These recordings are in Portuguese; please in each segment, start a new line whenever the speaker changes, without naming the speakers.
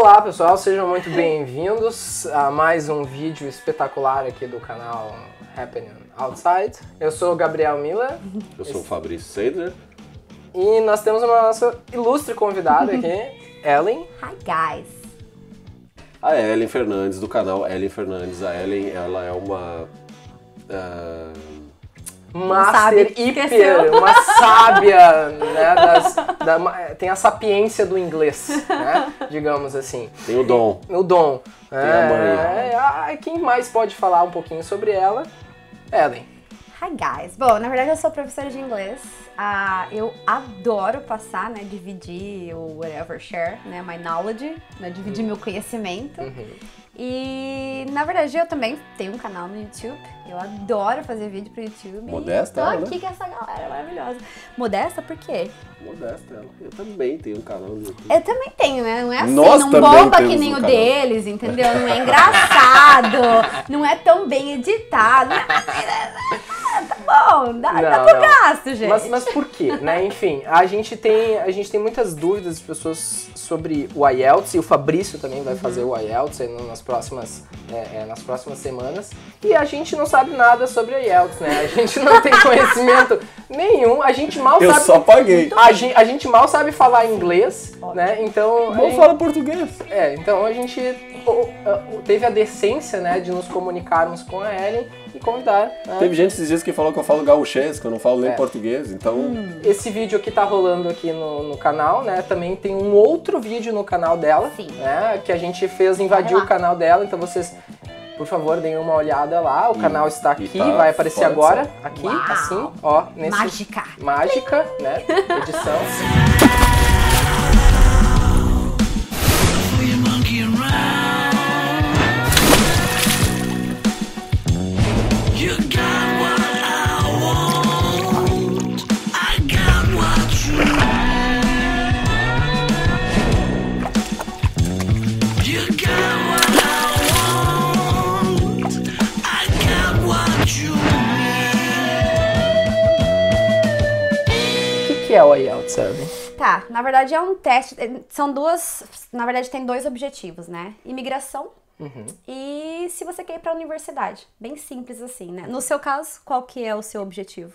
Olá pessoal, sejam muito bem-vindos a mais um vídeo espetacular aqui do canal Happening Outside. Eu sou o Gabriel Miller. Eu sou o
Fabrício Seder
E nós temos uma nossa ilustre convidada
aqui,
Ellen.
Hi guys!
A Ellen Fernandes, do canal Ellen Fernandes. A Ellen, ela é uma... Uh
master, hiper, uma sábia, né, das, da, tem a sapiência do inglês, né, digamos assim. Tem o dom. O dom. Tem é, é, a é, quem mais pode falar um pouquinho sobre ela? Ellen.
Hi guys. Bom, na verdade eu sou professora de inglês. Uh, eu adoro passar, né, dividir o whatever share, né, my knowledge, né, dividir uhum. meu conhecimento. Uhum. E na verdade eu também tenho um canal no YouTube. Eu adoro fazer vídeo pro YouTube. Modesta, e tô ela, aqui né? com essa galera maravilhosa. Modesta por quê?
Modesta ela. Eu também tenho um canal
no YouTube.
Eu também tenho, né? Não é assim, Nós não bomba que nem um o canal. deles, entendeu? Não é engraçado, não é tão bem editado. É bom, dá, não, dá pro não. gasto,
gente. Mas, mas por quê, né? Enfim, a gente, tem, a gente tem muitas dúvidas de pessoas sobre o IELTS, e o Fabrício também vai uhum. fazer o IELTS nas próximas, é, é, nas próximas semanas, e a gente não sabe nada sobre o IELTS, né? A gente não tem conhecimento nenhum, a gente mal Eu sabe... Eu só paguei. A gente, a gente mal sabe falar inglês, né? Ótimo. né? Então... Bom, fala português. É, então a gente teve a decência, né, de nos comunicarmos com a Ellen e convidar. Né? Teve gente
esses dias que falou que eu falo gauchês, que eu não falo nem é. português, então... Hum.
Esse vídeo que tá rolando aqui no, no, canal, né, também tem um outro vídeo no canal dela, Sim. né, que a gente fez invadir o canal dela, então vocês... Por favor, deem uma olhada lá. O e, canal está aqui, tá vai aparecer agora. Aqui, Uau. assim, ó. Nesse, mágica. Mágica, né? Edição. é o IELTS, sabe?
Tá, na verdade é um teste, é, são duas, na verdade tem dois objetivos, né? Imigração uhum. e se você quer ir para a universidade. Bem simples assim, né? No seu caso, qual que é o seu objetivo?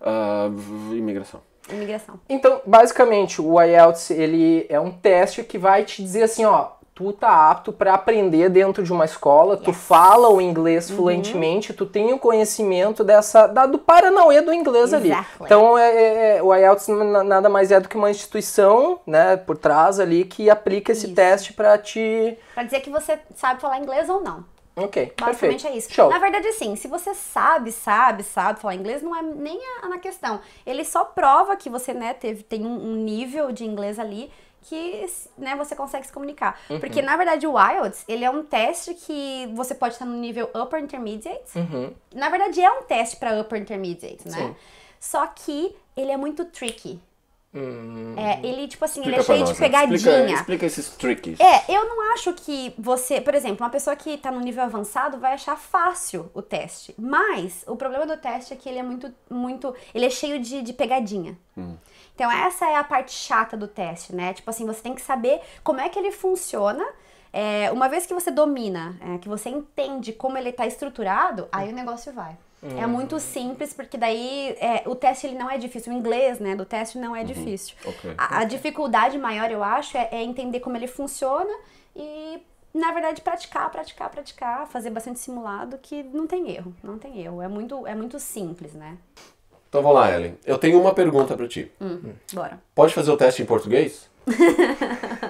Uh, imigração. Imigração. Então, basicamente, o IELTS, ele é um teste que vai te dizer assim, ó, tu tá apto para aprender dentro de uma escola, yes. tu fala o inglês uhum. fluentemente, uhum. tu tem o conhecimento dessa da, do Paranauê do
inglês exactly. ali.
Então é, é, é o IELTS nada mais é do que uma instituição, né, por trás ali que aplica esse isso. teste para te
para dizer que você sabe falar inglês ou não.
Ok, Basicamente perfeito. é isso. Show. Na
verdade, sim, se você sabe, sabe, sabe falar inglês, não é nem a, questão. Ele só prova que você, né, teve, tem um, um nível de inglês ali que né, você consegue se comunicar. Uhum. Porque, na verdade, o IELTS, ele é um teste que você pode estar no nível upper intermediate. Uhum. Na verdade, é um teste para upper intermediate, né? Sim. Só que ele é muito tricky.
Hum, é,
ele, tipo assim, ele é cheio nós, de né? pegadinha. Explica, explica,
esses tricks. É,
eu não acho que você, por exemplo, uma pessoa que tá no nível avançado vai achar fácil o teste. Mas o problema do teste é que ele é muito, muito. Ele é cheio de, de pegadinha. Hum. Então, essa é a parte chata do teste, né? Tipo assim, você tem que saber como é que ele funciona. É, uma vez que você domina, é, que você entende como ele tá estruturado, aí o negócio vai. Hum. É muito simples, porque daí é, o teste ele não é difícil. O inglês, né, do teste não é uhum. difícil. Okay. A, a, dificuldade maior, eu acho, é, é entender como ele funciona e na verdade, praticar, praticar, praticar, fazer bastante simulado, que não tem erro, não tem erro. É muito, é muito simples, né?
Então vamos lá, Ellen. Eu tenho uma pergunta para ti. Hum, hum. Bora. Pode fazer o teste em português?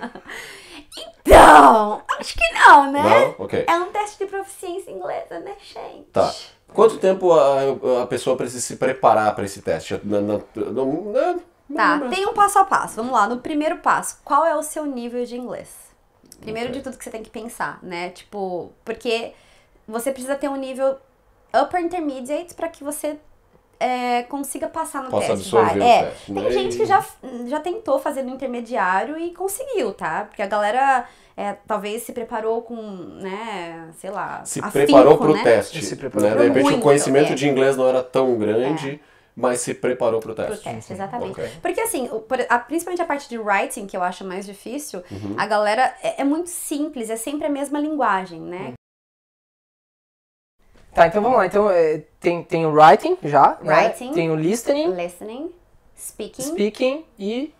então,
Acho que não, né? Não? Ok. É um teste de proficiência inglesa, né, gente? Tá.
Quanto tempo a, a pessoa precisa se preparar para esse teste? Né? não,
tá, tem um passo a passo. Vamos lá, no primeiro passo, qual é o seu nível de inglês? Primeiro okay. de tudo que você tem que pensar, né? Tipo, porque você precisa ter um nível upper intermediate para que você é, consiga passar no Posso teste. Vai. É. Teste. Tem gente que já, já tentou fazer no intermediário e conseguiu, tá? Porque a galera é, talvez se preparou com, né, sei lá. Se afinco, preparou para o né? teste. Se preparou. Né? De repente Muito, o conhecimento é. de
inglês não era tão grande. É. Mas se preparou para o teste. Pro teste, exatamente. Okay.
Porque assim, principalmente a parte de writing, que eu acho mais difícil, uhum. a galera é, é muito simples, é sempre a mesma linguagem, né? Uhum.
Tá, então vamos lá. Então é, tem, tem o writing já. Né? Writing. Né? Tem o listening.
Listening. Speaking. Speaking e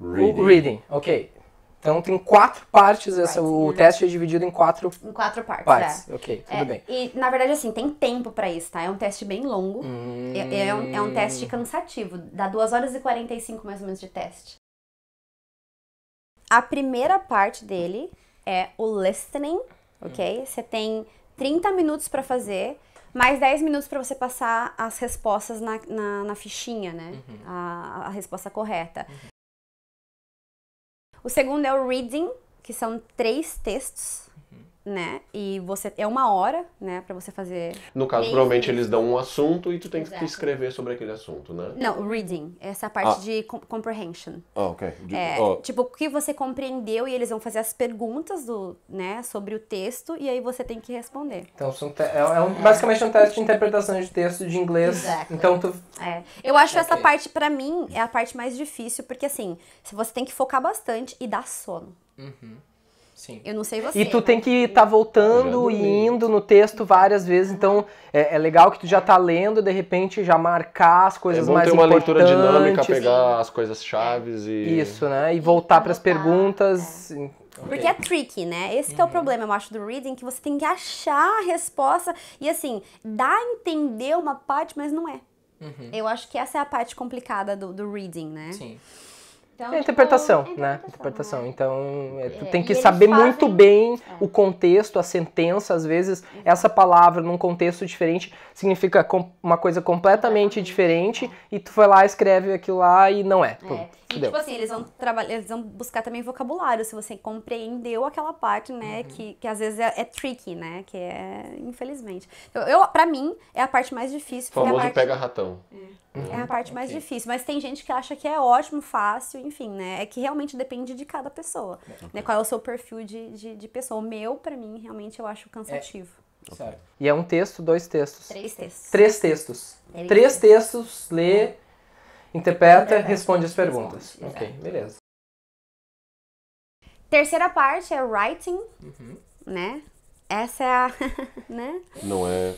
reading. reading. Ok. Então tem quatro partes, essa, o né? teste é dividido em quatro,
em quatro partes. partes. É.
Ok, tudo é, bem.
E na verdade, assim, tem tempo para isso, tá? É um teste bem longo. Hum... É, é, um, é um teste hum. cansativo. Dá 2 horas e 45 mais ou menos de teste. A primeira parte dele é o listening, hum. ok? Você tem 30 minutos para fazer, mais 10 minutos para você passar as respostas na, na, na fichinha, né? Uhum. A, a, resposta correta. Uhum. O segundo é o reading, que são três textos né? E você é uma hora, né, para você fazer. No caso, provavelmente eles
dão um assunto e tu tem Exato. que escrever sobre aquele assunto, né? Não,
reading, essa parte ah. de comprehension. Ah, oh,
ok. De, é, oh.
Tipo, o que você compreendeu e eles vão fazer as perguntas do, né, sobre o texto e aí você tem que responder.
Então, são é, é um, basicamente um teste de interpretação de texto de inglês. Exato. Então tu.
É. Eu acho okay. essa parte para mim é a parte mais difícil porque assim, você tem que focar bastante e dar sono. Uhum. Sim. Eu não sei você. E tu tem
né? que estar tá voltando e indo no texto várias vezes, então é, é, legal que tu já tá lendo, e de repente já marcar as coisas é, mais importantes. É ter uma leitura dinâmica, pegar as coisas chaves e Isso, né? E voltar para as perguntas. É. Porque é
tricky, né? Esse uhum. é o uhum. problema, eu acho, do reading, que você tem que achar a resposta e assim, dá a entender uma parte, mas não é. Uhum. Eu acho que essa é a parte complicada do, do reading, né? Sim. Então, é tipo, interpretação,
tipo, né? Interpretação. Né? Então, é, tu é, tem que saber fazem... muito bem é. o contexto, a sentença. Às vezes, essa palavra num contexto diferente significa uma coisa completamente diferente é. e tu foi lá, escreve aquilo lá e não é. Pum, e, tipo assim,
eles vão, eles vão buscar também vocabulário, se você compreendeu aquela parte, né? Uhum. Que, que às vezes é, é, tricky, né? Que é, infelizmente. Eu, então, eu, pra mim, é a parte mais difícil. O famoso é parte... pega
ratão. É.
Uhum. é a parte mais okay. difícil. Mas tem gente que acha que é ótimo, fácil, enfim, né? É que realmente depende de cada pessoa. É, okay. Né? Qual é o seu perfil de, de, de pessoa? O meu, para mim, realmente eu acho cansativo.
É. E é um texto, dois textos. Três textos. Três textos. Três, é Três textos, lê, é. interpreta, responde as perguntas. Responde, ok, beleza.
Terceira parte é writing, uhum. né? Essa é a. né?
Não é.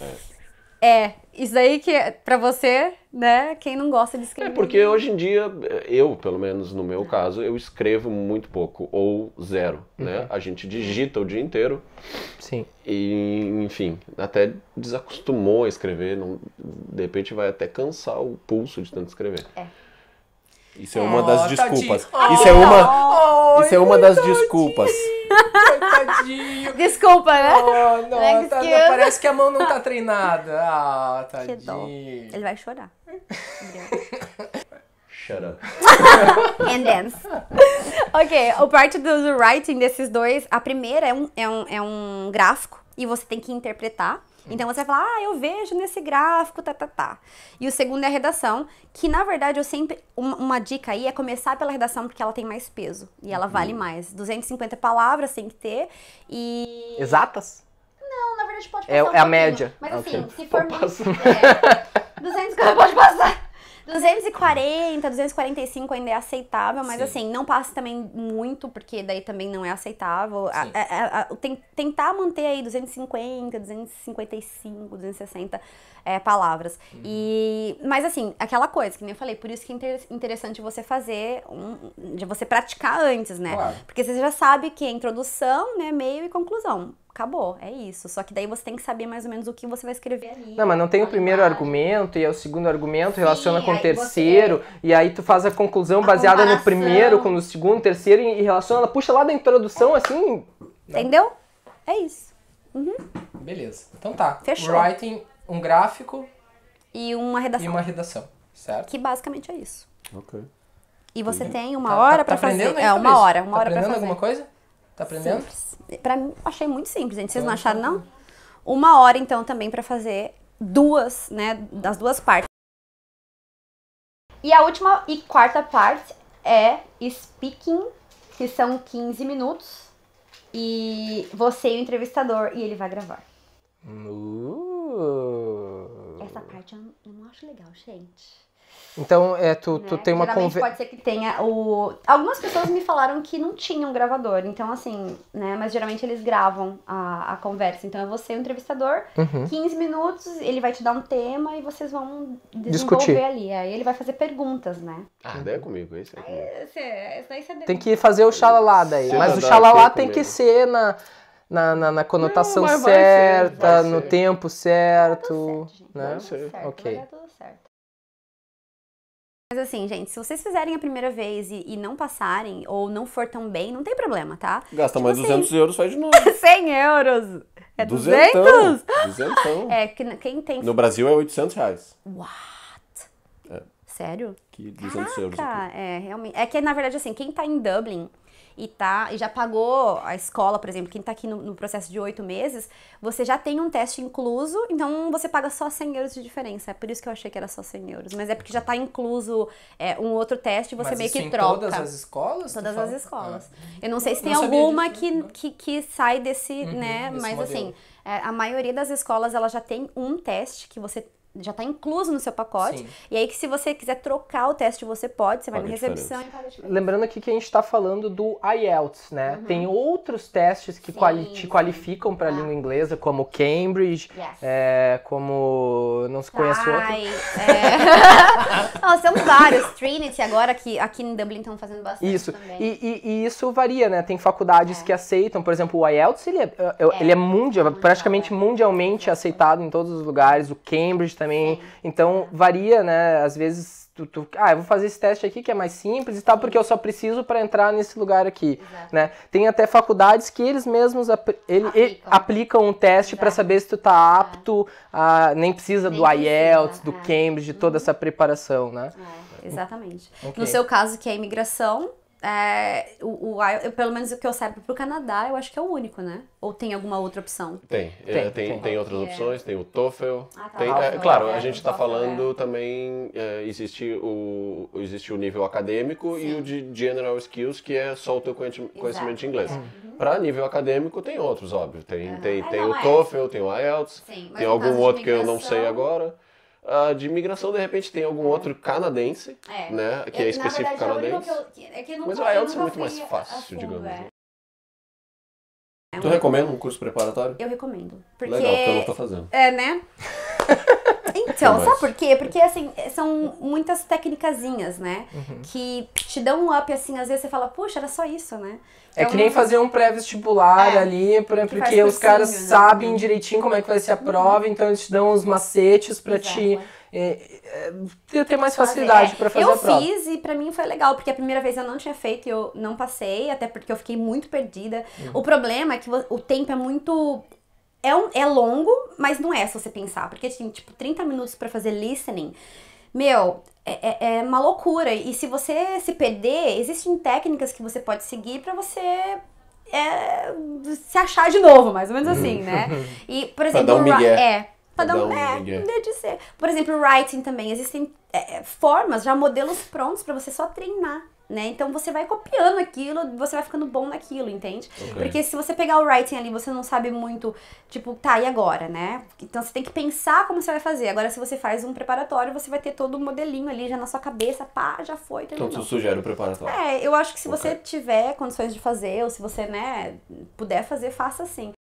é.
É, isso aí que é para você, né? Quem não gosta de escrever. É porque hoje
em dia eu, pelo menos no meu caso, eu escrevo muito pouco ou zero, né? uhum. né? A gente digita o dia inteiro. Sim. E enfim, até desacostumou a escrever, não, de repente vai até cansar o pulso de tanto escrever. É. Isso é uma oh, das desculpas. Oh, isso é
uma, oh, isso é uma
das tadinho. desculpas.
Tadinho. Desculpa, né? Oh, não, é tá, não, parece que a mão não tá
treinada. Ah, tadinho. Ele vai chorar. Shut up. And dance.
ok, o parte do writing desses dois, a primeira é um, é um, é um gráfico e você tem que interpretar Uhum. Então você fala, ah, eu vejo nesse gráfico, tá, tá, tá. E o segundo é a redação, que na verdade eu sempre. Uma, uma dica aí é começar pela redação porque ela tem mais peso e ela uhum. vale mais. 250 palavras tem que ter e.
Exatas?
Não, na verdade pode passar. É, um é a média. Mas assim, se for. Passo... É, 250 pode passar. 240, 245 ainda é aceitável, mas Sim. assim, não passe também muito, porque daí também não é aceitável. A, a, a, tem, tentar manter aí 250, 255, 260 é, palavras. Hum. E, mas assim, aquela coisa que nem eu falei, por isso que é interessante você fazer, um, de você praticar antes, né? Claro. Porque você já sabe que é introdução, né, meio e conclusão acabou, é isso. Só que daí você tem que saber mais ou menos o que você vai escrever ali. Não, mas
não tem o tá primeiro imagem. argumento e é o segundo argumento, Sim, relaciona com o terceiro, você... e aí tu faz a conclusão a baseada comparação. no primeiro, com o segundo, terceiro, e relaciona, puxa lá da introdução, assim.
Né? Entendeu? É isso. Uhum.
Beleza. Então tá. Fechou. Writing, um gráfico.
E uma redação. E uma
redação, certo?
Que basicamente é isso.
Ok. E você tem uma tá, tá hora tá, tá para fazer. É, uma isso. hora. Uma tá hora fazer. alguma coisa?
Tá aprendendo? Simples. Pra mim, achei muito simples, gente. Vocês tá, não acharam, então não? Tá. Uma hora, então, também para fazer duas, né? Das duas partes. E a última e quarta parte é speaking, que são 15 minutos. E você e o entrevistador, e ele vai gravar.
Uh. Essa
parte eu não acho legal, gente.
Então, é, tu, tu né? tem uma conversa. Pode
ser que tenha o. Algumas pessoas me falaram que não tinham um gravador, então assim, né? Mas geralmente eles gravam a, a conversa. Então é você, o entrevistador, uhum. 15 minutos, ele vai te dar um tema e vocês vão discutir ali. Aí ele vai fazer perguntas, né? Ah,
daí é comigo, esse é Aí, esse,
é, esse daí você deve... Tem
que fazer o xalalá daí. mas o xalalá tem que ser na. Na, na, na, conotação não, certa, ser, no tempo certo. Vai certo, né? Vai, vai certo, ok.
Mas assim, gente, se vocês fizerem a primeira vez e, e, não passarem, ou não for tão bem, não tem problema, tá?
Gasta tipo mais assim, 200 euros, faz de novo.
100 euros! É 200? 200? 200. É, que, quem tem... No
Brasil é 800 reais.
What? É. Sério? Que 200 Caraca, euros. Aqui. É, realmente. É que, na verdade, assim, quem tá em Dublin e tá e já pagou a escola, por exemplo, quem está aqui no, no processo de oito meses, você já tem um teste incluso, então você paga só 100 euros de diferença. É por isso que eu achei que era só 100 euros. Mas é porque já está incluso é, um outro teste, você Mas meio que troca. Todas as escolas? Todas as escolas. Ah. Eu não sei se tem alguma disso, que, né? que, que, sai desse, uhum, né? Mas assim, modelo. assim, a maioria das escolas ela já tem um teste que você já está incluso no seu pacote. Sim. E aí que se você quiser trocar o teste, você pode, você vai na recepção diferença.
Lembrando aqui que a gente está falando do IELTS, né? Uhum. Tem outros testes que quali te qualificam para a ah. língua inglesa, como Cambridge, yes. é, como... não se conhece Ai,
outro. É... não, são vários. Trinity agora, que aqui em Dublin estão fazendo bastante
Isso. E, e, e, isso varia, né? Tem faculdades é. que aceitam, por exemplo, o IELTS, ele é, é ele é, é mundial, praticamente né? mundialmente aceitado em todos os lugares. O Cambridge também então varia, né? Às vezes tu, tu, ah, eu vou fazer esse teste aqui que é mais simples e tal, porque eu só preciso para entrar nesse lugar aqui, Exato. né? Tem até faculdades que eles mesmos apl ele, aplicam. Ele, aplicam. um teste para saber se tu tá apto, a, nem precisa nem do IELTS, é. do Cambridge, de toda uhum. essa preparação, né? É,
exatamente. Okay. No seu caso, que é imigração, é, o, o eu, pelo menos o que eu saiba o Canadá, eu acho que é o único, né? Ou tem alguma outra opção? Tem.
É, tem, tem, tem, tem, outras é. opções, é. tem o TOEFL. Ah, tá. tem, é, claro, a gente está falando também, existe, o, existe o nível acadêmico Sim. e o de General Skills, que é só o teu conhecimento de inglês. Uhum. Para nível acadêmico tem outros, óbvio. Tem, uhum. tem, ah, tem, não, o TOEFL, tem o IELTS, Sim, tem algum outro que eu não sei agora. Uh, de imigração, de repente, tem algum outro canadense, é. né? Que é eu, é específico verdade, é canadense.
Eu, é que eu nunca, Mas o IELTS é muito mais fácil, fundo, digamos. É. Né?
é tu recomenda um curso preparatório? Eu recomendo. Porque... Legal, porque eu não tô fazendo.
É, né? Então, sabe por quê? Porque, assim, são muitas técnicazinhas, né? Uhum. Que te dão um up, assim, às vezes você fala, puxa, era só isso, né? é que nem então, fazer um
pré-vestibular é, ali, pra, porque os caras né? sabem uhum. direitinho como é que vai ser a uhum. prova, uhum. então eles te dão os macetes pra Exato. te... É, é, ter mais facilidade é. para fazer, é. fazer a prova. Eu
fiz e para mim foi legal, porque a primeira vez eu não tinha feito e eu não passei, até porque eu fiquei muito perdida. Uhum. O problema é que o tempo é muito é, um, é longo, mas não é se você pensar, porque tem tipo 30 minutos para fazer listening. Meu, é, é, é, uma loucura. E se você se perder, existem técnicas que você pode seguir para você é, se achar de novo, mais ou menos assim, né? E, por exemplo, é, pra dar um migué. é. Pra, dar um, é, de ser. Por exemplo, writing também. Existem é, é formas, já modelos prontos para você só treinar. Né? Então você vai copiando aquilo, você vai ficando bom naquilo, entende? Okay. Porque se você pegar o writing ali, você não sabe muito, tipo, tá, e agora, né? Então você tem que pensar como você vai fazer. Agora, se você faz um preparatório, você vai ter todo o um modelinho ali já na sua cabeça, pá, já foi, então, terminou. Então tu sugere o preparatório. É, eu acho que se okay. você tiver condições de fazer, ou se você, né, puder fazer, faça assim.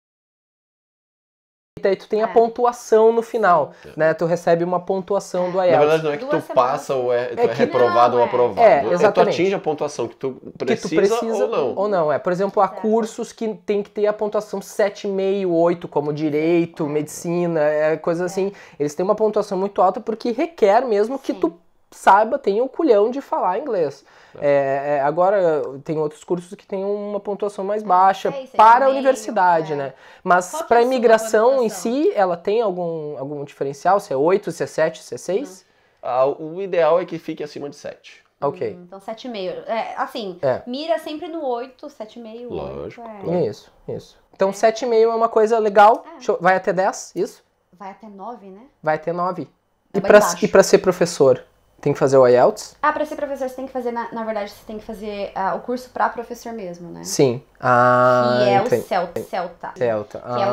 E daí tu tem é. a pontuação no final, é. né? Tu recebe uma pontuação do IELTS. É. Na verdade, não é que Duas tu
semanas. passa ou é, tu é, é reprovado não, ou é. aprovado. É, é exatamente. tu atinge a pontuação que tu, precisa, que tu precisa ou não.
Ou não, é. Por exemplo, há cursos que tem que ter a pontuação 7,5, 8, como direito, medicina, coisas assim. Eles têm uma pontuação muito alta porque requer mesmo Sim. que tu saiba, tenha o culhão de falar inglês. É. é, é, agora, tem outros cursos que têm uma pontuação mais baixa é, para a universidade, é. né? Mas é para a imigração em si, ela tem algum, algum diferencial? Se é 8, se é 7, se é 6? Ah, o ideal é que fique acima de 7. Ok. Hum, então
7,5. É, assim, é. mira sempre no 8, 7,5. Lógico. 8, é. Claro. Isso,
isso. Então é. 7,5 é uma coisa legal. É. Vai até 10, isso?
Vai até 9, né?
Vai até 9.
É e para ser
professor? Tem que fazer o IELTS?
Ah, para ser professor você tem que fazer, na, na verdade, você tem que fazer uh, o curso para professor mesmo, né? Sim.
Ah, que é entendi. o
Celta. Celta. Celta. Ah, é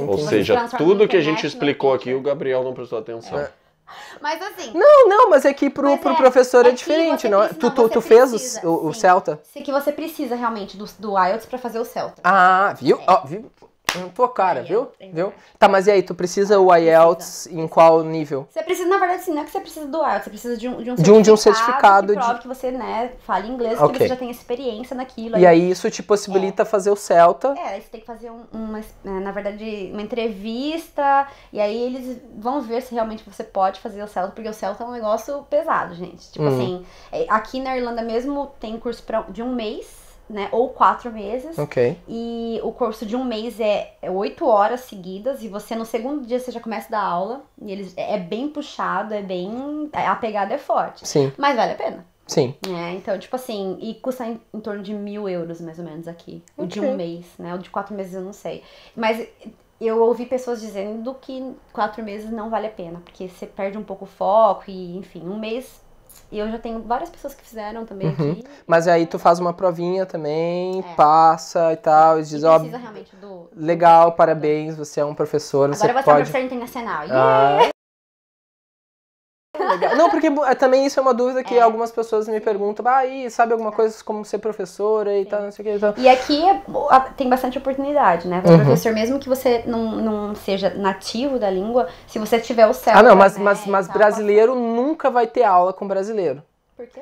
o, ah, ou seja,
tudo que a gente explicou aqui, o Gabriel não prestou atenção. É.
Mas assim. Não, não,
mas é que pro, pro é, professor é, é diferente, não, é? Tu, tu, tu fez o, o, Celta?
Sei que você precisa realmente do, do IELTS pra fazer o Celta.
Ah, viu? É. Oh, viu? Na hum, tua cara, viu? Viu? Tá, mas e aí, tu precisa ah, o IELTS em qual nível?
Você precisa, na verdade, sim. não é que você precisa do IELTS, você precisa de um, de um certificado. De um, certificado que prove que você, né, fale inglês, okay. que você já tem experiência naquilo. E aí, aí
isso te possibilita é. fazer o Celta.
É, aí você tem que fazer um, uma, né, na verdade, uma entrevista, e aí eles vão ver se realmente você pode fazer o Celta, porque o Celta é um negócio pesado, gente. Tipo hum. assim, é, aqui na Irlanda mesmo tem curso pra, de um mês, né, ou quatro meses. Ok. E o curso de um mês é, é oito horas seguidas e você no segundo dia você já começa a dar aula e eles é, é bem puxado, é bem é, a pegada é forte. Sim. Mas vale a pena. Sim. É, então, tipo assim, e custa em, em torno de mil euros, mais ou menos, aqui. Okay. O de um mês, né? O de quatro meses eu não sei. Mas eu ouvi pessoas dizendo que quatro meses não vale a pena, porque você perde um pouco o foco e, enfim, um mês e eu já tenho várias pessoas que fizeram também uhum. aqui.
Mas aí tu faz uma provinha também, é. passa e tal, e diz, ó. Oh, do... Legal, parabéns, você é um professor. Agora você, você pode... é um professor internacional. Ah. Yeah! legal. Não, porque é, também isso é uma dúvida que é. algumas pessoas me perguntam. Ah, e sabe alguma é. coisa como ser professora e
tal, não sei o que. Então. E aqui é tem bastante oportunidade, né? Uhum. Professor, mesmo que você não, não seja nativo da língua, se você tiver o certo. Ah, não, mas, né, mas, mas brasileiro nunca vai
ter aula com brasileiro.
Por quê?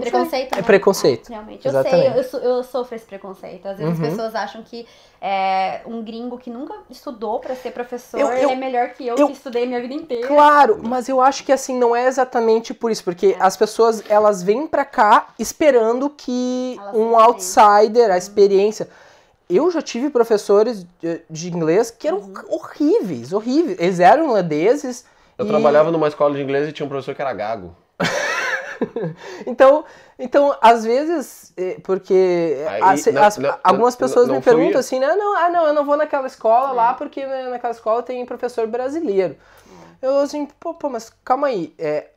preconceito? É né? preconceito. Ah, realmente. Exatamente. Eu sei, eu, eu, sofro esse preconceito. Às vezes uhum. as pessoas acham que é, um gringo que nunca estudou para ser professor eu, eu, é melhor que eu, que estudei minha vida inteira. Claro,
mas eu acho que assim, não é exatamente por isso, porque é. as pessoas elas vêm para cá esperando que elas um outsider, a uhum. experiência. Eu já tive professores de, de inglês que eram uhum. horríveis, horríveis. Eles eram irlandeses. Eu e... trabalhava
numa escola de inglês e tinha um professor que era gago.
então, então, às vezes, eh, porque Aí, as, não, as, não, algumas pessoas não, me perguntam assim, ah Não, ah, não, eu não vou naquela escola é. lá porque né, naquela escola tem professor brasileiro. Eu assim, pô, pô mas calma aí, é,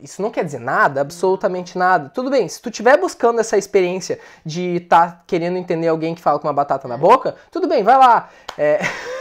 isso não quer dizer nada, absolutamente nada. Tudo bem, se tu estiver buscando essa experiência de estar tá querendo entender alguém que fala com uma batata na é. boca, tudo bem, vai lá. É...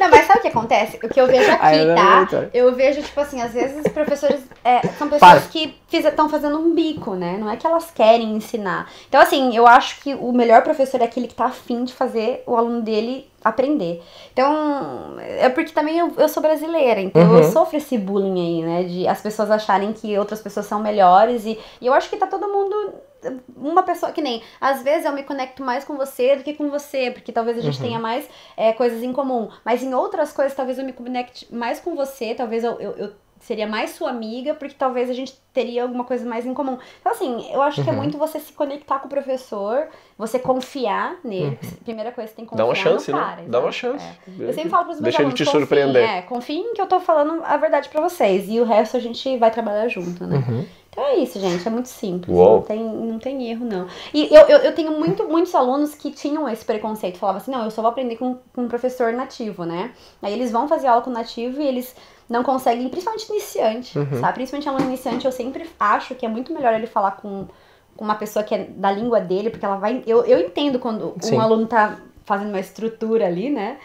Não, mas sabe o que acontece? O que eu vejo aqui, eu tá? Eu vejo, tipo assim, às vezes os professores é, são pessoas Para. que estão fazendo um bico, né? Não é que elas querem ensinar. Então, assim, eu acho que o melhor professor é aquele que tá afim de fazer o aluno dele aprender. Então, é porque também eu, eu sou brasileira, então uhum. eu sofro esse bullying aí, né? De as pessoas acharem que outras pessoas são melhores e, e eu acho que tá todo mundo uma pessoa que nem. Às vezes eu me conecto mais com você do que com você, porque talvez a gente uhum. tenha mais é, coisas em comum. Mas em outras coisas, talvez eu me conecte mais com você, talvez eu, eu, eu seria mais sua amiga, porque talvez a gente teria alguma coisa mais em comum. Então, assim, eu acho uhum. que é uhum. muito você se conectar com o professor, você confiar nele. Uhum. Primeira coisa, você tem que confiar Dá uma chance, no né? cara, né? Dá uma chance.
É. Eu sempre falo pros meus Deixa alunos, ele te confiem, surpreender. É,
confiem que eu tô falando a verdade para vocês. E o resto a gente vai trabalhar junto, né? Uhum. Então é isso, gente. É muito simples. Não tem, não tem erro, não. E eu, eu, eu, tenho muito, muitos alunos que tinham esse preconceito. Falavam assim, não, eu só vou aprender com, com um professor nativo, né? Aí eles vão fazer aula com o nativo e eles não conseguem, principalmente iniciante, uhum. sabe? Principalmente aluno iniciante, eu sempre acho que é muito melhor ele falar com, com uma pessoa que é da língua dele, porque ela vai... Eu, eu entendo quando Sim. um aluno tá fazendo uma estrutura ali, né?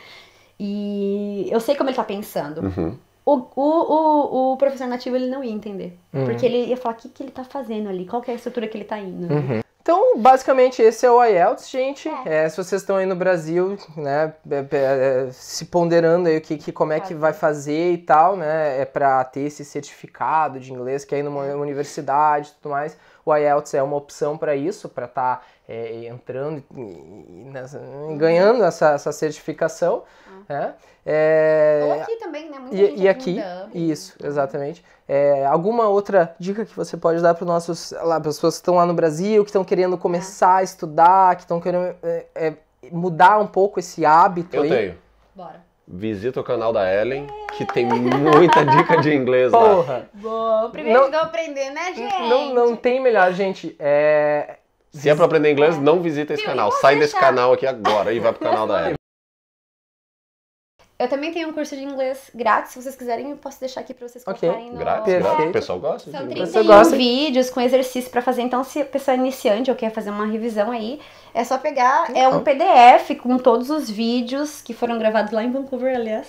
E eu sei como ele tá pensando. Uhum o, o, o, professor nativo ele não ia entender. Uhum. Porque ele ia falar o que, que ele tá fazendo ali, qual é a estrutura que ele tá indo. Uhum.
Então, basicamente, esse é o IELTS, gente. É. É, se vocês estão aí no Brasil, né, é, é, é, se ponderando aí o que, que como é que vai fazer e tal, né, é para ter esse certificado de inglês que é aí numa universidade e tudo mais. O IELTS é uma opção para isso, para estar tá, é, entrando e, nessa, uhum. ganhando essa, essa certificação. Ah. Né? É, Ou aqui também, né? Muita e, e aqui, isso, uhum. exatamente. É, alguma outra dica que você pode dar para nossos pessoas que estão lá no Brasil, que estão querendo é. começar a estudar, que estão querendo é, é, mudar um pouco esse hábito? Eu aí? tenho. Bora
visita o canal da Ellen, que tem muita dica de inglês lá. Porra!
Boa, primeiro eu aprender, né, gente? Não, não
tem melhor, gente. É...
Se é pra aprender inglês, é. não visita esse canal. Sai desse canal aqui agora e vai pro canal da Ellen.
Eu também tenho um curso de inglês grátis, se vocês quiserem, eu posso deixar aqui pra vocês okay. colocarem no... Grátis, grátis, o pessoal
gosta. São 31 gosta.
vídeos com exercício pra fazer, então se a pessoa é iniciante ou quer fazer uma revisão aí, é só pegar, é um então. PDF com todos os vídeos que foram gravados lá em Vancouver, aliás.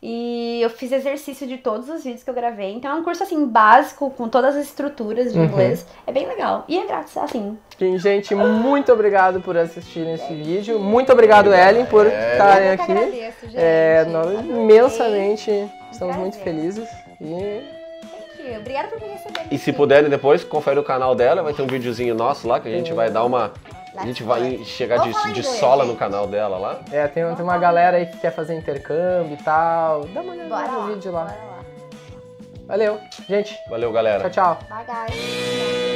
E eu fiz exercício de todos os vídeos que eu gravei. Então é um curso assim básico, com todas as estruturas de uhum. inglês. É bem legal. E é grátis, assim. Sim,
gente, muito obrigado por assistirem esse vídeo. Muito obrigado, Ellen, por estarem aqui. Eu agradeço, gente. É, nós imensamente estamos Prazer. muito felizes. E
Obrigada por me receber.
E se puderem depois, confere o canal dela, vai ter um videozinho nosso lá que a gente vai dar uma a gente vai chegar de, de sola no canal dela lá.
É, tem, tem uma galera aí que quer fazer intercâmbio e tal. Dá uma olhada no vídeo lá. Bora lá. Valeu, gente. Valeu, galera. Tchau, tchau. Bye, guys.